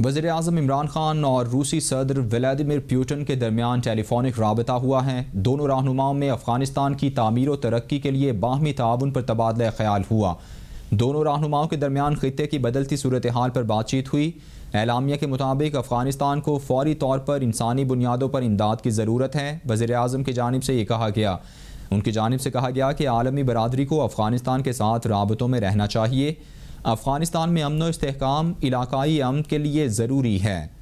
वजीर अजम इमरान खान और रूसी सदर व्लादिमिर प्यूटन के दरमियान टेलीफोनिक रबता हुआ है दोनों रहनुमाओं में अफगानिस्तान की तमीर व तरक्की के लिए बाहमी ताउन पर तबादला ख्याल हुआ दोनों रहनुमाओं के दरमियान खत्े की बदलती सूरत हाल पर बातचीत हुई एलामिया के मुताबिक अफगानिस्तान को फौरी तौर पर इंसानी बुनियादों पर इमदाद की ज़रूरत है वजे अजम की जानब से ये कहा गया उनकी जानब से कहा गया कि आलमी बरदरी को अफगानिस्तान के साथ रबतों में रहना चाहिए अफगानिस्तान में अमन व इसकाम इलाकई अमन के लिए ज़रूरी है